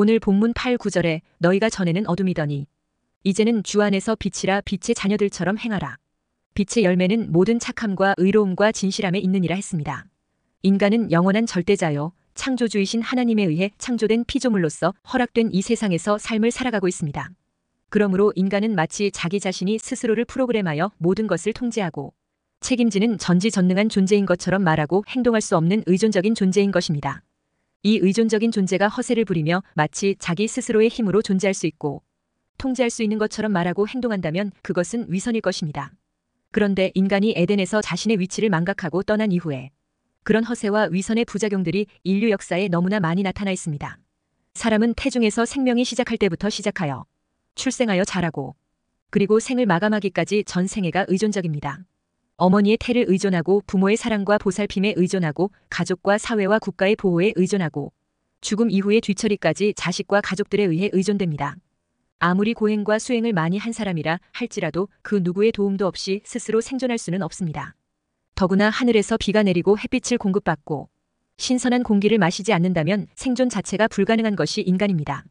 오늘 본문 8, 9절에 너희가 전에는 어둠이더니 이제는 주 안에서 빛이라 빛의 자녀들처럼 행하라. 빛의 열매는 모든 착함과 의로움과 진실함에 있느니라 했습니다. 인간은 영원한 절대자요 창조주이신 하나님에 의해 창조된 피조물로서 허락된 이 세상에서 삶을 살아가고 있습니다. 그러므로 인간은 마치 자기 자신이 스스로를 프로그램하여 모든 것을 통제하고 책임지는 전지전능한 존재인 것처럼 말하고 행동할 수 없는 의존적인 존재인 것입니다. 이 의존적인 존재가 허세를 부리며 마치 자기 스스로의 힘으로 존재할 수 있고 통제할 수 있는 것처럼 말하고 행동한다면 그것은 위선일 것입니다. 그런데 인간이 에덴에서 자신의 위치를 망각하고 떠난 이후에 그런 허세와 위선의 부작용들이 인류 역사에 너무나 많이 나타나 있습니다. 사람은 태중에서 생명이 시작할 때부터 시작하여 출생하여 자라고 그리고 생을 마감하기까지 전 생애가 의존적입니다. 어머니의 태를 의존하고 부모의 사랑과 보살핌에 의존하고 가족과 사회와 국가의 보호에 의존하고 죽음 이후의 뒤처리까지 자식과 가족들에 의해 의존됩니다. 아무리 고행과 수행을 많이 한 사람이라 할지라도 그 누구의 도움도 없이 스스로 생존할 수는 없습니다. 더구나 하늘에서 비가 내리고 햇빛을 공급받고 신선한 공기를 마시지 않는다면 생존 자체가 불가능한 것이 인간입니다.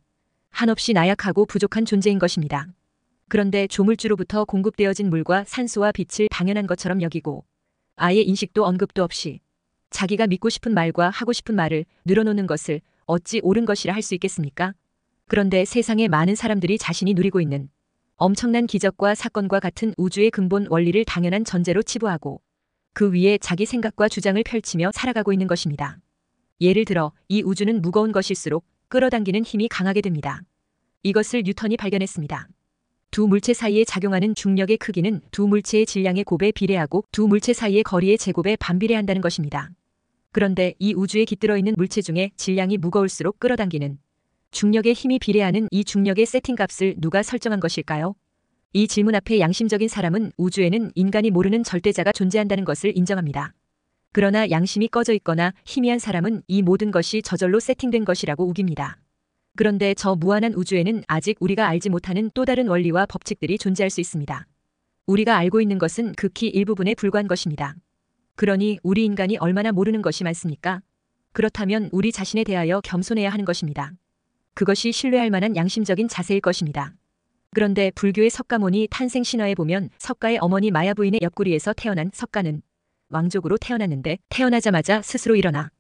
한없이 나약하고 부족한 존재인 것입니다. 그런데 조물주로부터 공급되어진 물과 산소와 빛을 당연한 것처럼 여기고 아예 인식도 언급도 없이 자기가 믿고 싶은 말과 하고 싶은 말을 늘어놓는 것을 어찌 옳은 것이라 할 수 있겠습니까? 그런데 세상에 많은 사람들이 자신이 누리고 있는 엄청난 기적과 사건과 같은 우주의 근본 원리를 당연한 전제로 치부하고 그 위에 자기 생각과 주장을 펼치며 살아가고 있는 것입니다. 예를 들어 이 우주는 무거운 것일수록 끌어당기는 힘이 강하게 됩니다. 이것을 뉴턴이 발견했습니다. 두 물체 사이에 작용하는 중력의 크기는 두 물체의 질량의 곱에 비례하고 두 물체 사이의 거리의 제곱에 반비례한다는 것입니다. 그런데 이 우주에 깃들어 있는 물체 중에 질량이 무거울수록 끌어당기는 중력의 힘이 비례하는 이 중력의 세팅값을 누가 설정한 것일까요? 이 질문 앞에 양심적인 사람은 우주에는 인간이 모르는 절대자가 존재한다는 것을 인정합니다. 그러나 양심이 꺼져 있거나 희미한 사람은 이 모든 것이 저절로 세팅된 것이라고 우깁니다. 그런데 저 무한한 우주에는 아직 우리가 알지 못하는 또 다른 원리와 법칙들이 존재할 수 있습니다. 우리가 알고 있는 것은 극히 일부분에 불과한 것입니다. 그러니 우리 인간이 얼마나 모르는 것이 많습니까? 그렇다면 우리 자신에 대하여 겸손해야 하는 것입니다. 그것이 신뢰할 만한 양심적인 자세일 것입니다. 그런데 불교의 석가모니 탄생 신화에 보면 석가의 어머니 마야 부인의 옆구리에서 태어난 석가는 왕족으로 태어났는데 태어나자마자 스스로 일어나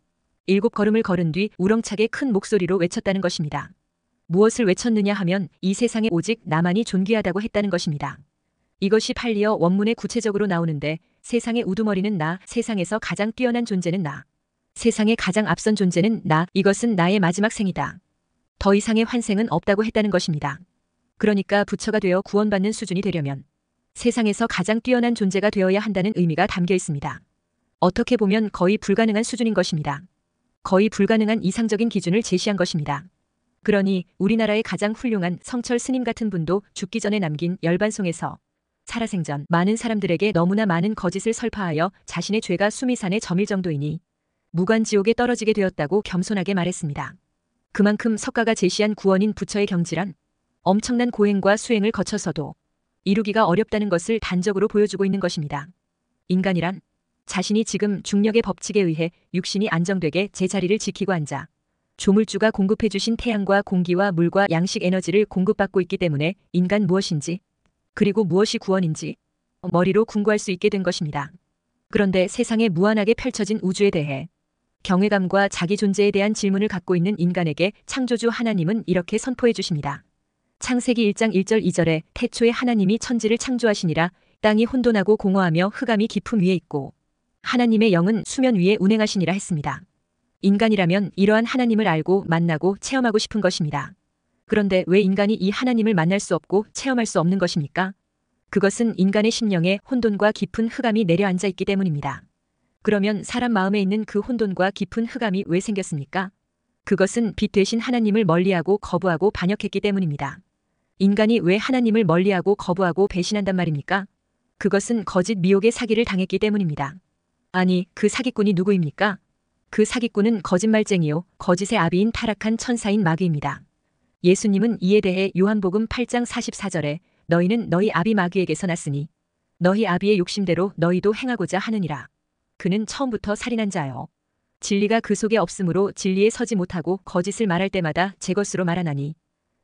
일곱 걸음을 걸은 뒤 우렁차게 큰 목소리로 외쳤다는 것입니다. 무엇을 외쳤느냐 하면 이 세상에 오직 나만이 존귀하다고 했다는 것입니다. 이것이 팔리어 원문에 구체적으로 나오는데 세상의 우두머리는 나, 세상에서 가장 뛰어난 존재는 나. 세상에 가장 앞선 존재는 나, 이것은 나의 마지막 생이다. 더 이상의 환생은 없다고 했다는 것입니다. 그러니까 부처가 되어 구원받는 수준이 되려면 세상에서 가장 뛰어난 존재가 되어야 한다는 의미가 담겨 있습니다. 어떻게 보면 거의 불가능한 수준인 것입니다. 거의 불가능한 이상적인 기준을 제시한 것입니다. 그러니 우리나라의 가장 훌륭한 성철 스님 같은 분도 죽기 전에 남긴 열반송에서 살아생전 많은 사람들에게 너무나 많은 거짓을 설파하여 자신의 죄가 수미산에 점일 정도이니 무관지옥에 떨어지게 되었다고 겸손하게 말했습니다. 그만큼 석가가 제시한 구원인 부처의 경지란 엄청난 고행과 수행을 거쳐서도 이루기가 어렵다는 것을 단적으로 보여주고 있는 것입니다. 인간이란 자신이 지금 중력의 법칙에 의해 육신이 안정되게 제자리를 지키고 앉아 조물주가 공급해주신 태양과 공기와 물과 양식 에너지를 공급받고 있기 때문에 인간 무엇인지 그리고 무엇이 구원인지 머리로 궁구할 수 있게 된 것입니다. 그런데 세상에 무한하게 펼쳐진 우주에 대해 경외감과 자기 존재에 대한 질문을 갖고 있는 인간에게 창조주 하나님은 이렇게 선포해 주십니다. 창세기 1장 1절 2절에 태초에 하나님이 천지를 창조하시니라 땅이 혼돈하고 공허하며 흑암이 깊음 위에 있고 하나님의 영은 수면 위에 운행하시니라 했습니다. 인간이라면 이러한 하나님을 알고 만나고 체험하고 싶은 것입니다. 그런데 왜 인간이 이 하나님을 만날 수 없고 체험할 수 없는 것입니까? 그것은 인간의 심령에 혼돈과 깊은 흑암이 내려앉아 있기 때문입니다. 그러면 사람 마음에 있는 그 혼돈과 깊은 흑암이 왜 생겼습니까? 그것은 빛 대신 하나님을 멀리하고 거부하고 반역했기 때문입니다. 인간이 왜 하나님을 멀리하고 거부하고 배신한단 말입니까? 그것은 거짓 미혹의 사기를 당했기 때문입니다. 아니, 그 사기꾼이 누구입니까? 그 사기꾼은 거짓말쟁이요, 거짓의 아비인 타락한 천사인 마귀입니다. 예수님은 이에 대해 요한복음 8장 44절에 너희는 너희 아비 마귀에게서 났으니 너희 아비의 욕심대로 너희도 행하고자 하느니라. 그는 처음부터 살인한 자요. 진리가 그 속에 없으므로 진리에 서지 못하고 거짓을 말할 때마다 제 것으로 말하나니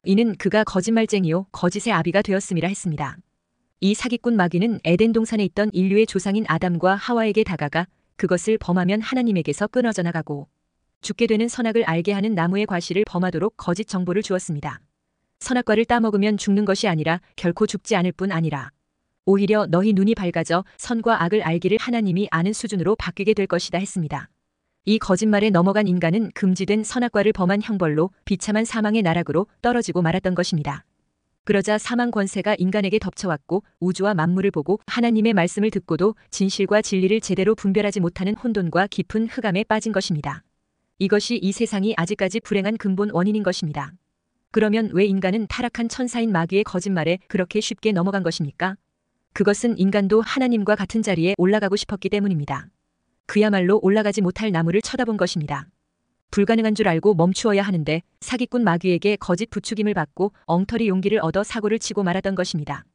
이는 그가 거짓말쟁이요 거짓의 아비가 되었음이라 했습니다. 이 사기꾼 마귀는 에덴 동산에 있던 인류의 조상인 아담과 하와에게 다가가 그것을 범하면 하나님에게서 끊어져 나가고 죽게 되는 선악을 알게 하는 나무의 과실을 범하도록 거짓 정보를 주었습니다. 선악과를 따먹으면 죽는 것이 아니라 결코 죽지 않을 뿐 아니라 오히려 너희 눈이 밝아져 선과 악을 알기를 하나님이 아는 수준으로 바뀌게 될 것이다 했습니다. 이 거짓말에 넘어간 인간은 금지된 선악과를 범한 형벌로 비참한 사망의 나락으로 떨어지고 말았던 것입니다. 그러자 사망 권세가 인간에게 덮쳐왔고 우주와 만물을 보고 하나님의 말씀을 듣고도 진실과 진리를 제대로 분별하지 못하는 혼돈과 깊은 흑암에 빠진 것입니다. 이것이 이 세상이 아직까지 불행한 근본 원인인 것입니다. 그러면 왜 인간은 타락한 천사인 마귀의 거짓말에 그렇게 쉽게 넘어간 것입니까? 그것은 인간도 하나님과 같은 자리에 올라가고 싶었기 때문입니다. 그야말로 올라가지 못할 나무를 쳐다본 것입니다. 불가능한 줄 알고 멈추어야 하는데 사기꾼 마귀에게 거짓 부추김을 받고 엉터리 용기를 얻어 사고를 치고 말았던 것입니다.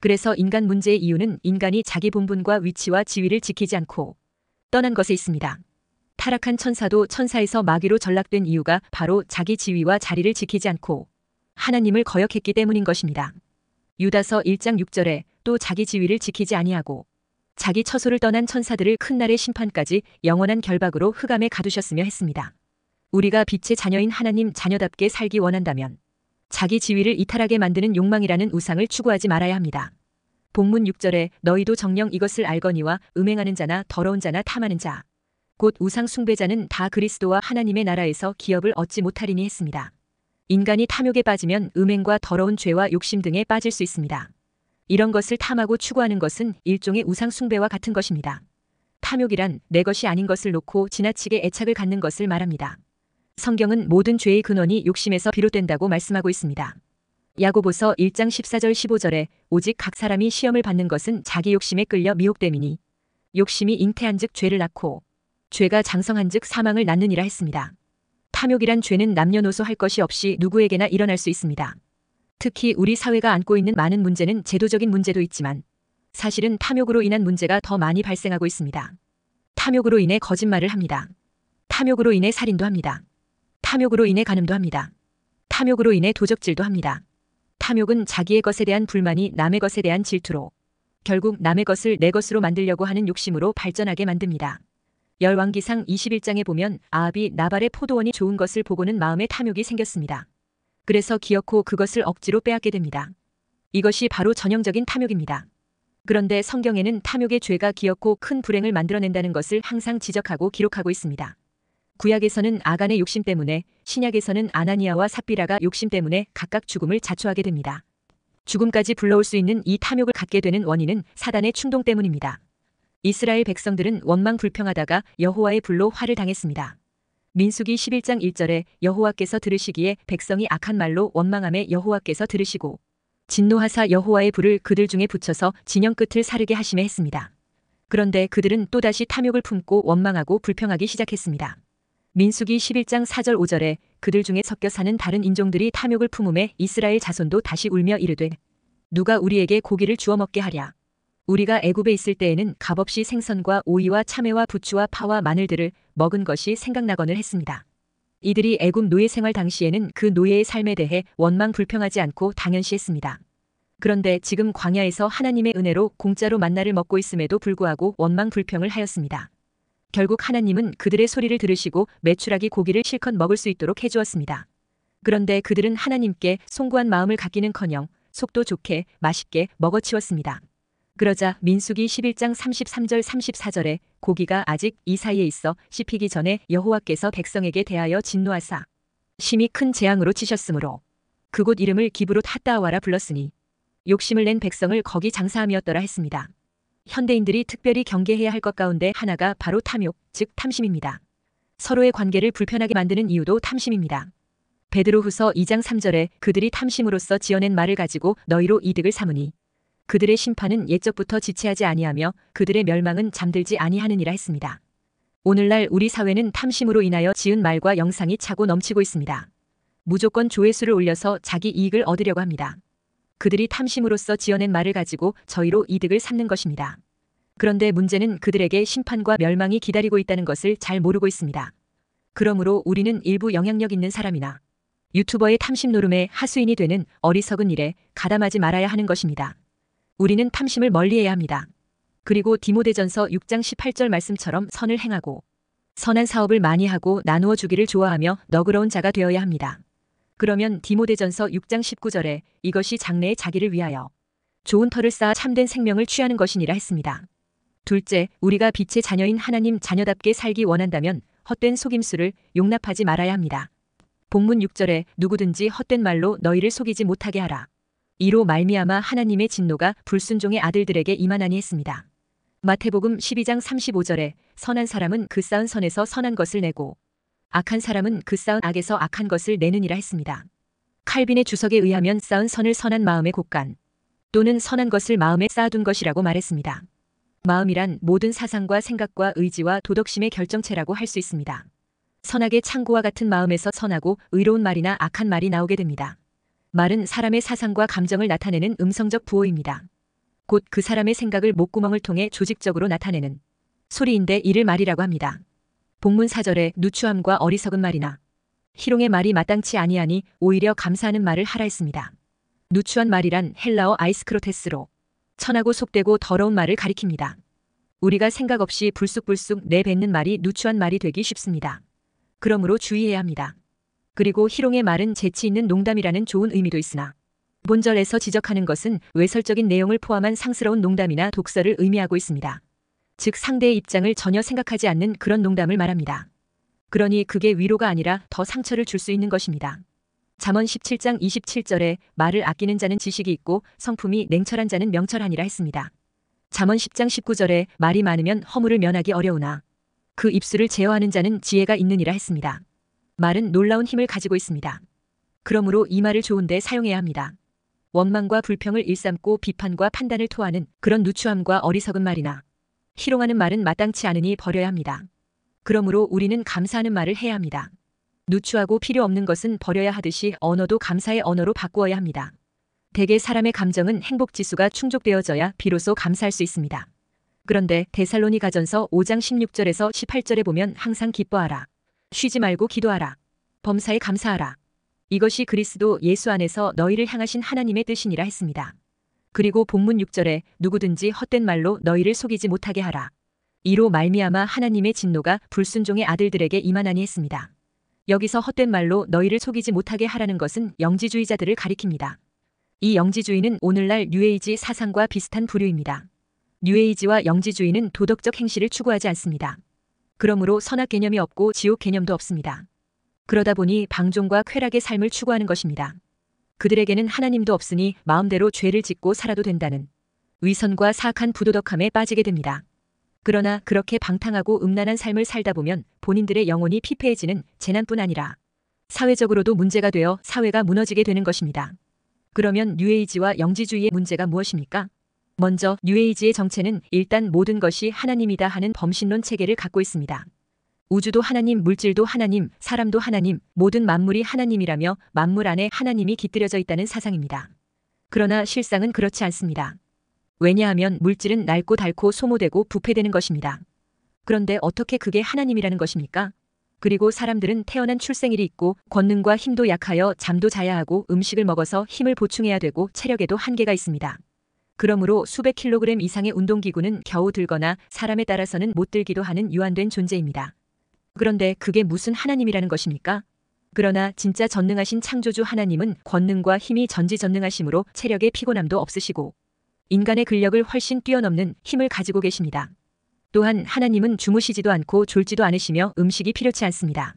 그래서 인간 문제의 이유는 인간이 자기 본분과 위치와 지위를 지키지 않고 떠난 것에 있습니다. 타락한 천사도 천사에서 마귀로 전락된 이유가 바로 자기 지위와 자리를 지키지 않고 하나님을 거역했기 때문인 것입니다. 유다서 1장 6절에 또 자기 지위를 지키지 아니하고 자기 처소를 떠난 천사들을 큰 날의 심판까지 영원한 결박으로 흑암에 가두셨으며 했습니다. 우리가 빛의 자녀인 하나님 자녀답게 살기 원한다면 자기 지위를 이탈하게 만드는 욕망이라는 우상을 추구하지 말아야 합니다. 본문 6절에 너희도 정령 이것을 알거니와 음행하는 자나 더러운 자나 탐하는 자. 곧 우상 숭배자는 다 그리스도와 하나님의 나라에서 기업을 얻지 못하리니 했습니다. 인간이 탐욕에 빠지면 음행과 더러운 죄와 욕심 등에 빠질 수 있습니다. 이런 것을 탐하고 추구하는 것은 일종의 우상 숭배와 같은 것입니다. 탐욕이란 내 것이 아닌 것을 놓고 지나치게 애착을 갖는 것을 말합니다. 성경은 모든 죄의 근원이 욕심에서 비롯된다고 말씀하고 있습니다. 야고보서 1장 14절 15절에 오직 각 사람이 시험을 받는 것은 자기 욕심에 끌려 미혹됨이니 욕심이 잉태한즉 죄를 낳고 죄가 장성한즉 사망을 낳느니라 했습니다. 탐욕이란 죄는 남녀노소 할 것이 없이 누구에게나 일어날 수 있습니다. 특히 우리 사회가 안고 있는 많은 문제는 제도적인 문제도 있지만 사실은 탐욕으로 인한 문제가 더 많이 발생하고 있습니다. 탐욕으로 인해 거짓말을 합니다. 탐욕으로 인해 살인도 합니다. 탐욕으로 인해 가늠도 합니다. 탐욕으로 인해 도적질도 합니다. 탐욕은 자기의 것에 대한 불만이 남의 것에 대한 질투로 결국 남의 것을 내 것으로 만들려고 하는 욕심으로 발전하게 만듭니다. 열왕기상 21장에 보면 아합이 나발의 포도원이 좋은 것을 보고는 마음에 탐욕이 생겼습니다. 그래서 기어코 그것을 억지로 빼앗게 됩니다. 이것이 바로 전형적인 탐욕입니다. 그런데 성경에는 탐욕의 죄가 기어코 큰 불행을 만들어낸다는 것을 항상 지적하고 기록하고 있습니다. 구약에서는 아간의 욕심 때문에 신약에서는 아나니아와 삽비라가 욕심 때문에 각각 죽음을 자초하게 됩니다. 죽음까지 불러올 수 있는 이 탐욕을 갖게 되는 원인은 사단의 충동 때문입니다. 이스라엘 백성들은 원망 불평하다가 여호와의 불로 화를 당했습니다. 민수기 11장 1절에 여호와께서 들으시기에 백성이 악한 말로 원망함에 여호와께서 들으시고 진노하사 여호와의 불을 그들 중에 붙여서 진영 끝을 사르게 하심에 했습니다. 그런데 그들은 또다시 탐욕을 품고 원망하고 불평하기 시작했습니다. 민숙이 11장 4절 5절에 그들 중에 섞여 사는 다른 인종들이 탐욕을 품음에 이스라엘 자손도 다시 울며 이르되 누가 우리에게 고기를 주워 먹게 하랴 우리가 애굽에 있을 때에는 값없이 생선과 오이와 참외와 부추와 파와 마늘들을 먹은 것이 생각나거늘 했습니다. 이들이 애굽 노예 생활 당시에는 그 노예의 삶에 대해 원망 불평하지 않고 당연시했습니다. 그런데 지금 광야에서 하나님의 은혜로 공짜로 만나를 먹고 있음에도 불구하고 원망 불평을 하였습니다. 결국 하나님은 그들의 소리를 들으시고 매출하기 고기를 실컷 먹을 수 있도록 해주었습니다. 그런데 그들은 하나님께 송구한 마음을 갖기는커녕 속도 좋게 맛있게 먹어치웠습니다. 그러자 민숙이 11장 33절 34절에 고기가 아직 이 사이에 있어 씹히기 전에 여호와께서 백성에게 대하여 진노하사 심히 큰 재앙으로 치셨으므로 그곳 이름을 기부로 핫다와라 불렀으니 욕심을 낸 백성을 거기 장사함이었더라 했습니다. 현대인들이 특별히 경계해야 할 것 가운데 하나가 바로 탐욕, 즉 탐심입니다. 서로의 관계를 불편하게 만드는 이유도 탐심입니다. 베드로후서 2장 3절에 그들이 탐심으로써 지어낸 말을 가지고 너희로 이득을 삼으니 그들의 심판은 옛적부터 지체하지 아니하며 그들의 멸망은 잠들지 아니하느니라 했습니다. 오늘날 우리 사회는 탐심으로 인하여 지은 말과 영상이 차고 넘치고 있습니다. 무조건 조회수를 올려서 자기 이익을 얻으려고 합니다. 그들이 탐심으로써 지어낸 말을 가지고 저희로 이득을 삼는 것입니다. 그런데 문제는 그들에게 심판과 멸망이 기다리고 있다는 것을 잘 모르고 있습니다. 그러므로 우리는 일부 영향력 있는 사람이나 유튜버의 탐심 노름에 하수인이 되는 어리석은 일에 가담하지 말아야 하는 것입니다. 우리는 탐심을 멀리해야 합니다. 그리고 디모대전서 6장 18절 말씀처럼 선을 행하고 선한 사업을 많이 하고 나누어 주기를 좋아하며 너그러운 자가 되어야 합니다. 그러면 디모데전서 6장 19절에 이것이 장래의 자기를 위하여 좋은 터를 쌓아 참된 생명을 취하는 것이니라 했습니다. 둘째, 우리가 빛의 자녀인 하나님 자녀답게 살기 원한다면 헛된 속임수를 용납하지 말아야 합니다. 본문 6절에 누구든지 헛된 말로 너희를 속이지 못하게 하라. 이로 말미암아 하나님의 진노가 불순종의 아들들에게 임하나니 했습니다. 마태복음 12장 35절에 선한 사람은 그 쌓은 선에서 선한 것을 내고 악한 사람은 그 쌓은 악에서 악한 것을 내느니라 했습니다. 칼빈의 주석에 의하면 쌓은 선을 선한 마음의 곳간 또는 선한 것을 마음에 쌓아둔 것이라고 말했습니다. 마음이란 모든 사상과 생각과 의지와 도덕심의 결정체라고 할 수 있습니다. 선악의 창고와 같은 마음에서 선하고 의로운 말이나 악한 말이 나오게 됩니다. 말은 사람의 사상과 감정을 나타내는 음성적 부호입니다. 곧 그 사람의 생각을 목구멍을 통해 조직적으로 나타내는 소리인데 이를 말이라고 합니다. 본문 사절의 누추함과 어리석은 말이나 희롱의 말이 마땅치 아니하니 오히려 감사하는 말을 하라 했습니다. 누추한 말이란 헬라어 아이스크로테스로 천하고 속되고 더러운 말을 가리킵니다. 우리가 생각 없이 불쑥불쑥 내뱉는 말이 누추한 말이 되기 쉽습니다. 그러므로 주의해야 합니다. 그리고 희롱의 말은 재치 있는 농담이라는 좋은 의미도 있으나 본절에서 지적하는 것은 외설적인 내용을 포함한 상스러운 농담이나 독서를 의미하고 있습니다. 즉 상대의 입장을 전혀 생각하지 않는 그런 농담을 말합니다. 그러니 그게 위로가 아니라 더 상처를 줄 수 있는 것입니다. 잠언 17장 27절에 말을 아끼는 자는 지식이 있고 성품이 냉철한 자는 명철하니라 했습니다. 잠언 10장 19절에 말이 많으면 허물을 면하기 어려우나 그 입술을 제어하는 자는 지혜가 있느니라 했습니다. 말은 놀라운 힘을 가지고 있습니다. 그러므로 이 말을 좋은데 사용해야 합니다. 원망과 불평을 일삼고 비판과 판단을 토하는 그런 누추함과 어리석은 말이나 희롱하는 말은 마땅치 않으니 버려야 합니다. 그러므로 우리는 감사하는 말을 해야 합니다. 누추하고 필요 없는 것은 버려야 하듯이 언어도 감사의 언어로 바꾸어야 합니다. 대개 사람의 감정은 행복지수가 충족되어져야 비로소 감사할 수 있습니다. 그런데 데살로니 가전서 5장 16절에서 18절에 보면 항상 기뻐하라. 쉬지 말고 기도하라. 범사에 감사하라. 이것이 그리스도 예수 안에서 너희를 향하신 하나님의 뜻이니라 했습니다. 그리고 본문 6절에 누구든지 헛된 말로 너희를 속이지 못하게 하라. 이로 말미암아 하나님의 진노가 불순종의 아들들에게 임하나니 했습니다. 여기서 헛된 말로 너희를 속이지 못하게 하라는 것은 영지주의자들을 가리킵니다. 이 영지주의는 오늘날 뉴에이지 사상과 비슷한 부류입니다. 뉴에이지와 영지주의는 도덕적 행실을 추구하지 않습니다. 그러므로 선악 개념이 없고 지옥 개념도 없습니다. 그러다 보니 방종과 쾌락의 삶을 추구하는 것입니다. 그들에게는 하나님도 없으니 마음대로 죄를 짓고 살아도 된다는 위선과 사악한 부도덕함에 빠지게 됩니다. 그러나 그렇게 방탕하고 음란한 삶을 살다 보면 본인들의 영혼이 피폐해지는 재난뿐 아니라 사회적으로도 문제가 되어 사회가 무너지게 되는 것입니다. 그러면 뉴에이지와 영지주의의 문제가 무엇입니까? 먼저 뉴에이지의 정체는 일단 모든 것이 하나님이다 하는 범신론 체계를 갖고 있습니다. 우주도 하나님, 물질도 하나님, 사람도 하나님, 모든 만물이 하나님이라며 만물 안에 하나님이 깃들여져 있다는 사상입니다. 그러나 실상은 그렇지 않습니다. 왜냐하면 물질은 낡고 닳고 소모되고 부패되는 것입니다. 그런데 어떻게 그게 하나님이라는 것입니까? 그리고 사람들은 태어난 출생일이 있고 권능과 힘도 약하여 잠도 자야 하고 음식을 먹어서 힘을 보충해야 되고 체력에도 한계가 있습니다. 그러므로 수백 킬로그램 이상의 운동기구는 겨우 들거나 사람에 따라서는 못 들기도 하는 유한된 존재입니다. 그런데 그게 무슨 하나님이라는 것입니까? 그러나 진짜 전능하신 창조주 하나님은 권능과 힘이 전지전능하심으로 체력의 피곤함도 없으시고 인간의 근력을 훨씬 뛰어넘는 힘을 가지고 계십니다. 또한 하나님은 주무시지도 않고 졸지도 않으시며 음식이 필요치 않습니다.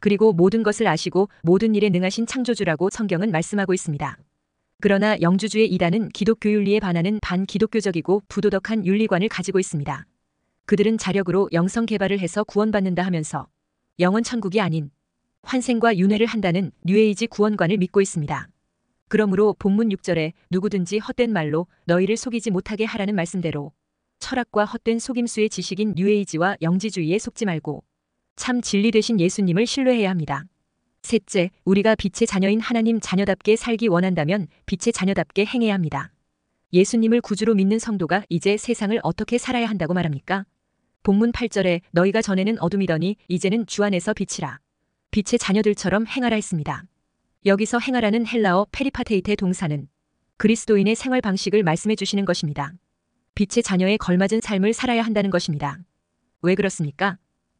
그리고 모든 것을 아시고 모든 일에 능하신 창조주라고 성경은 말씀하고 있습니다. 그러나 영주주의 이단은 기독교 윤리에 반하는 반기독교적이고 부도덕한 윤리관을 가지고 있습니다. 그들은 자력으로 영성 개발을 해서 구원받는다 하면서 영원 천국이 아닌 환생과 윤회를 한다는 뉴에이지 구원관을 믿고 있습니다. 그러므로 본문 6절에 누구든지 헛된 말로 너희를 속이지 못하게 하라는 말씀대로 철학과 헛된 속임수의 지식인 뉴에이지와 영지주의에 속지 말고 참 진리 되신 예수님을 신뢰해야 합니다. 셋째, 우리가 빛의 자녀인 하나님 자녀답게 살기 원한다면 빛의 자녀답게 행해야 합니다. 예수님을 구주로 믿는 성도가 이제 세상을 어떻게 살아야 한다고 말합니까? 본문 8절에 너희가 전에는 어둠이더니 이제는 주 안에서 빛이라. 빛의 자녀들처럼 행하라 했습니다. 여기서 행하라는 헬라어 페리파테이트의 동사는 그리스도인의 생활 방식을 말씀해 주시는 것입니다. 빛의 자녀에 걸맞은 삶을 살아야 한다는 것입니다. 왜 그렇습니까?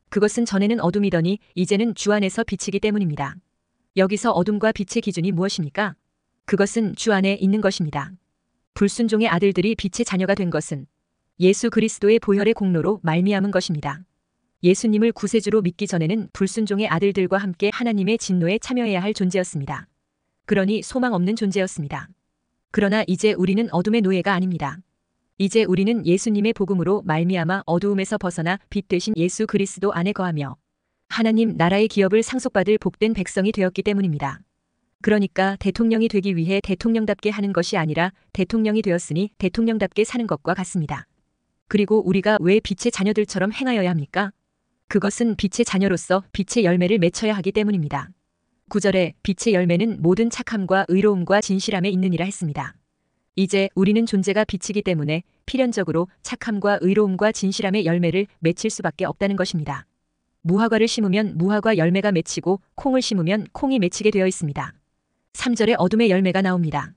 그것은 전에는 어둠이더니 이제는 주 안에서 빛이기 때문입니다. 여기서 어둠과 빛의 기준이 무엇입니까? 그것은 주 안에 있는 것입니다. 불순종의 아들들이 빛의 자녀가 된 것은 예수 그리스도의 보혈의 공로로 말미암은 것입니다. 예수님을 구세주로 믿기 전에는 불순종의 아들들과 함께 하나님의 진노에 참여해야 할 존재였습니다. 그러니 소망 없는 존재였습니다. 그러나 이제 우리는 어둠의 노예가 아닙니다. 이제 우리는 예수님의 복음으로 말미암아 어두움에서 벗어나 빛되신 예수 그리스도 안에 거하며 하나님 나라의 기업을 상속받을 복된 백성이 되었기 때문입니다. 그러니까 대통령이 되기 위해 대통령답게 하는 것이 아니라 대통령이 되었으니 대통령답게 사는 것과 같습니다. 그리고 우리가 왜 빛의 자녀들처럼 행하여야 합니까? 그것은 빛의 자녀로서 빛의 열매를 맺혀야 하기 때문입니다. 9절에 빛의 열매는 모든 착함과 의로움과 진실함에 있느니라 했습니다. 이제 우리는 존재가 빛이기 때문에 필연적으로 착함과 의로움과 진실함의 열매를 맺힐 수밖에 없다는 것입니다. 무화과를 심으면 무화과 열매가 맺히고 콩을 심으면 콩이 맺히게 되어 있습니다. 3절에 어둠의 열매가 나옵니다.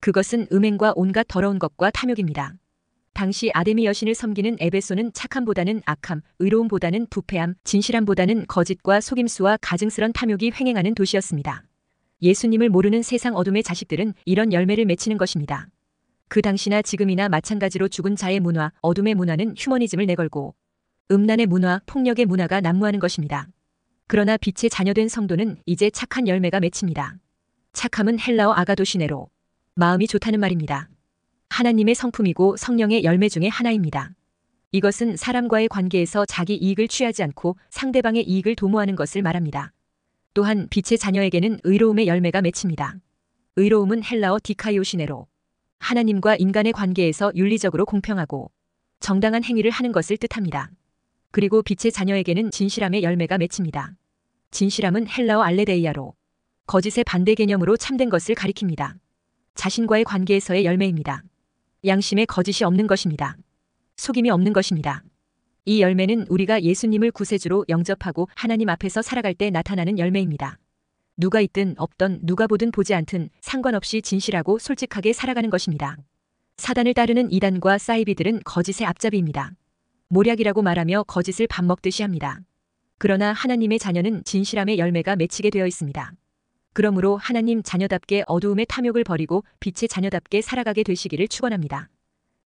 그것은 음행과 온갖 더러운 것과 탐욕입니다. 당시 아데미 여신을 섬기는 에베소는 착함보다는 악함, 의로움보다는 부패함, 진실함보다는 거짓과 속임수와 가증스런 탐욕이 횡행하는 도시였습니다. 예수님을 모르는 세상 어둠의 자식들은 이런 열매를 맺히는 것입니다. 그 당시나 지금이나 마찬가지로 죽은 자의 문화, 어둠의 문화는 휴머니즘을 내걸고 음란의 문화, 폭력의 문화가 난무하는 것입니다. 그러나 빛의 자녀된 성도는 이제 착한 열매가 맺힙니다. 착함은 헬라어 아가도시네로 마음이 좋다는 말입니다. 하나님의 성품이고 성령의 열매 중의 하나입니다. 이것은 사람과의 관계에서 자기 이익을 취하지 않고 상대방의 이익을 도모하는 것을 말합니다. 또한 빛의 자녀에게는 의로움의 열매가 맺힙니다. 의로움은 헬라어 디카이오시네로 하나님과 인간의 관계에서 윤리적으로 공평하고 정당한 행위를 하는 것을 뜻합니다. 그리고 빛의 자녀에게는 진실함의 열매가 맺힙니다. 진실함은 헬라어 알레데이아로 거짓의 반대 개념으로 참된 것을 가리킵니다. 자신과의 관계에서의 열매입니다. 양심에 거짓이 없는 것입니다. 속임이 없는 것입니다. 이 열매는 우리가 예수님을 구세주로 영접하고 하나님 앞에서 살아갈 때 나타나는 열매입니다. 누가 있든 없던 누가 보든 보지 않든 상관없이 진실하고 솔직하게 살아가는 것입니다. 사단을 따르는 이단과 사이비들은 거짓의 앞잡이입니다. 모략이라고 말하며 거짓을 밥 먹듯이 합니다. 그러나 하나님의 자녀는 진실함의 열매가 맺히게 되어 있습니다. 그러므로 하나님 자녀답게 어두움의 탐욕을 버리고 빛의 자녀답게 살아가게 되시기를 축원합니다.